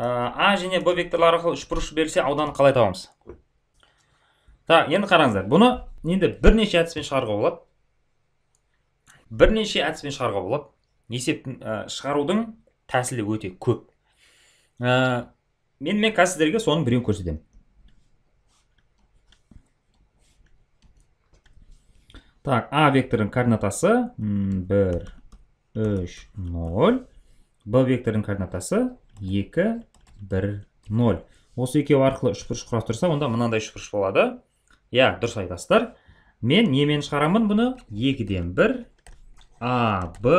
Э, а және б векторлары арқылы үшбұрыш берсе ауданын қалай табамыз так енді қараңыздар бұны енді бірнеше әдіспен шығаруға болады бірнеше әдіспен шығаруға болады есеп э, шығарудың тәсілі өте көп ә, мен мен қазір сіздерге соның біреуін көрсетемін так а векторының координатасы 1 3 0 б векторының координатасы 2 бір ноль осы екеуі арқылы үшбұрыш құрастырса онда мынандай үшбұрыш болады иә дұрыс айтасыздар мен немен шығарамын бұны екіден бір а б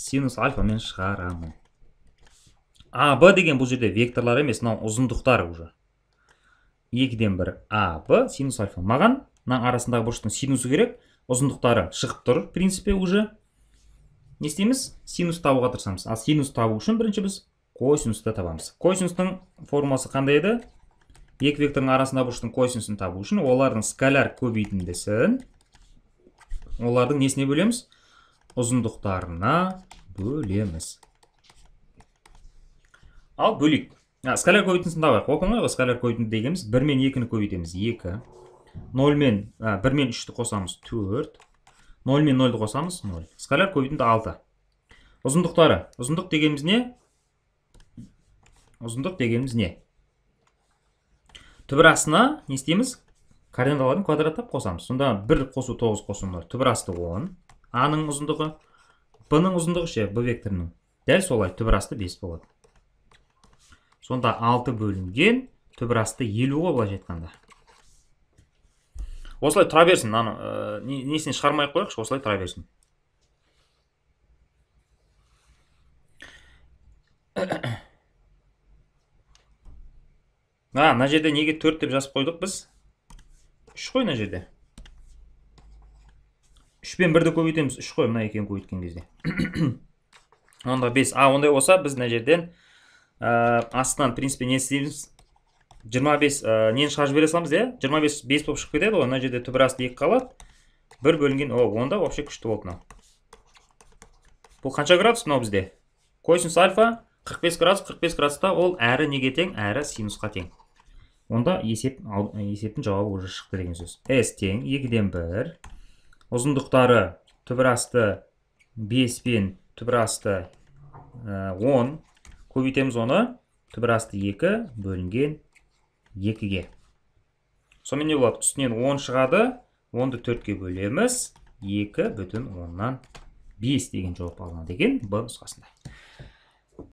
синус альфамен шығарамын а б деген бұл жерде векторлар емес мынау ұзындықтар уже екіден бір а б синус альфа маған мына арасындағы бұрыштың синусы керек ұзындықтары шығып тұр в принципе уже не істейміз синус табуға тырысамыз ал синус табу үшін бірінші біз косинусты табамыз косинустың формуласы қандай еді екі вектордың арасындағы бұрыштың косинусын табу үшін олардың скаляр көбейтіндісін олардың несіне бөлеміз ұзындықтарына бөлеміз ал бөлейік скаляр көбейтіндісін табайық ол оңай ғой скаляр көбейтінді дегеніміз бір мен екіні көбейтеміз екі 0 мен бір мен үшті қосамыз төрт ноль мен нольді қосамыз 0. скаляр көбейтінді алты ұзындықтары ұзындық дегеніміз не ұзындық дегеніміз не түбір астына не істейміз координаталарын квадраттап қосамыз сонда бір қосу тоғыз қосымдар түбір асты он аның ұзындығы ның ұзындығы ше б векторының дәл солай түбір асты бес болады сонда алты бөлінген түбір асты елу ғой былайша айтқанда осылай тұра берсін мынаны ә, э, несінен шығармай ақ қояйықшы осылай тұра берсін А, на жерде неге 4 деп жасып қойдық біз? 3 қой на жерде. 3 пен 1-ді көбейтеміз. 3 қой, мына 2-ні кезде. Онда 5. А, ондай болса, біз на жерден, э, астынан принципі не істейміз? 25, нені шығарып бере саламыз, е? 25 5 болып шығып кетеді, онда жерде түбір асты 2 қалады. 1 бөлінген, о, онда вообще күшті болды мына. Бұл қанша градус мынау бізде? Косинус альфа 45 градус 45 градуста ол әрі неге тең әрі синусқа тең онда есеп есептің жауабы уже шықты деген сөз s тең ден 1, ұзындықтары түбірасты 5 пен түбірасты 10 ә, көбейтеміз оны түбірасты 2 бөлінген 2-ге сонымен не болады үстінен 10 шығады 10-ды 4-ке бөлеміз 2 бүтін 10-нан 5 деген жауап алынады екен б нұсқасында